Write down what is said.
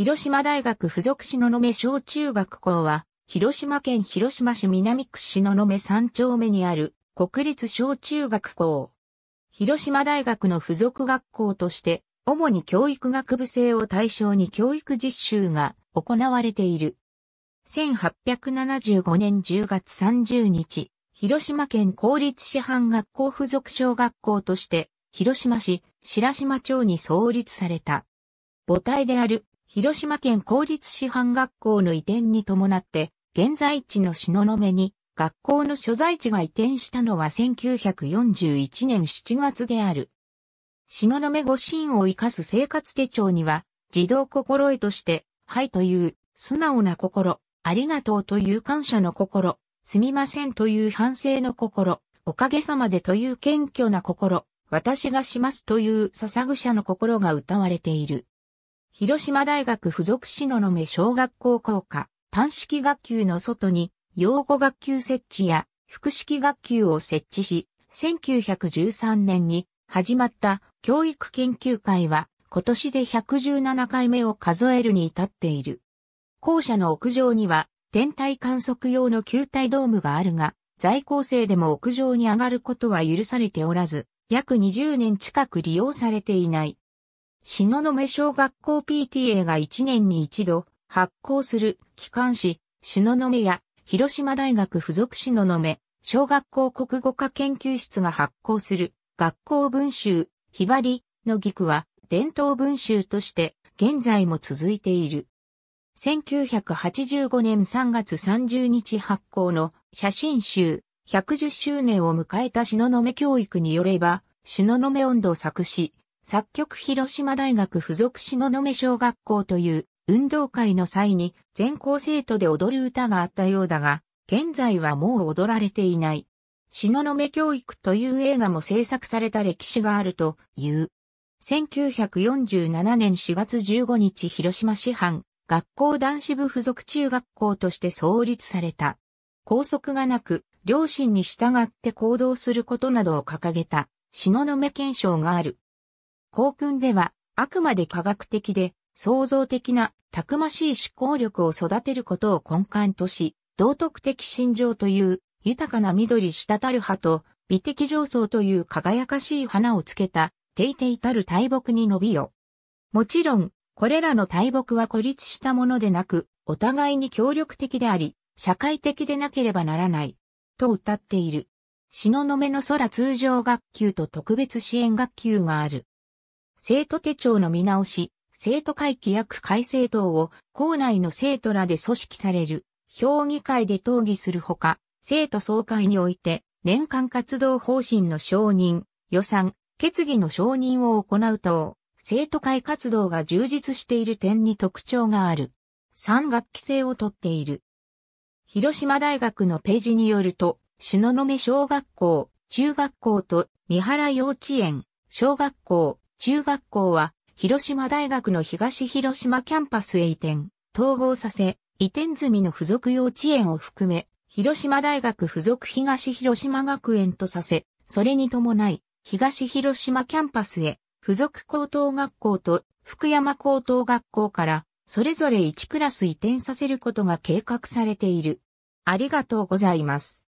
広島大学附属市ののめ小中学校は、広島県広島市南区市ののめ3丁目にある国立小中学校。広島大学の附属学校として、主に教育学部生を対象に教育実習が行われている。1875年10月30日、広島県公立師範学校附属小学校として、広島市白島町に創立された。母体である広島県公立師範学校の移転に伴って、現在地のの目に学校の所在地が移転したのは1941年7月である。の目御心を生かす生活手帳には、児童心得として、はいという、素直な心、ありがとうという感謝の心、すみませんという反省の心、おかげさまでという謙虚な心、私がしますという捧ぐ者の心が歌われている。広島大学附属市野の目小学校校科、短式学級の外に、養護学級設置や、複式学級を設置し、1913年に始まった教育研究会は、今年で117回目を数えるに至っている。校舎の屋上には、天体観測用の球体ドームがあるが、在校生でも屋上に上がることは許されておらず、約20年近く利用されていない。東雲小学校 PTA が1年に一度発行する機関誌、東雲や広島大学附属東雲小学校国語科研究室が発行する学校文集、ひばりの議句は伝統文集として現在も続いている。1985年3月30日発行の写真集110周年を迎えた東雲教育によれば、東雲音頭作詞、作曲広島大学附属の目小学校という運動会の際に全校生徒で踊る歌があったようだが、現在はもう踊られていない。の目教育という映画も制作された歴史があるという。1947年4月15日広島市販学校男子部附属中学校として創立された。校則がなく、両親に従って行動することなどを掲げた、の目検証がある。公訓では、あくまで科学的で、創造的な、たくましい思考力を育てることを根幹とし、道徳的心情という、豊かな緑滴る葉と、美的上層という輝かしい花をつけた、ていていたる大木に伸びよ。もちろん、これらの大木は孤立したものでなく、お互いに協力的であり、社会的でなければならない、と歌っている。東雲の空通常学級と特別支援学級がある。生徒手帳の見直し、生徒会規約改正等を校内の生徒らで組織される、評議会で討議するほか、生徒総会において年間活動方針の承認、予算、決議の承認を行う等、生徒会活動が充実している点に特徴がある。3学期制をとっている。広島大学のページによると、篠目小学校、中学校と三原幼稚園、小学校、中学校は、広島大学の東広島キャンパスへ移転、統合させ、移転済みの付属幼稚園を含め、広島大学付属東広島学園とさせ、それに伴い、東広島キャンパスへ、付属高等学校と福山高等学校から、それぞれ1クラス移転させることが計画されている。ありがとうございます。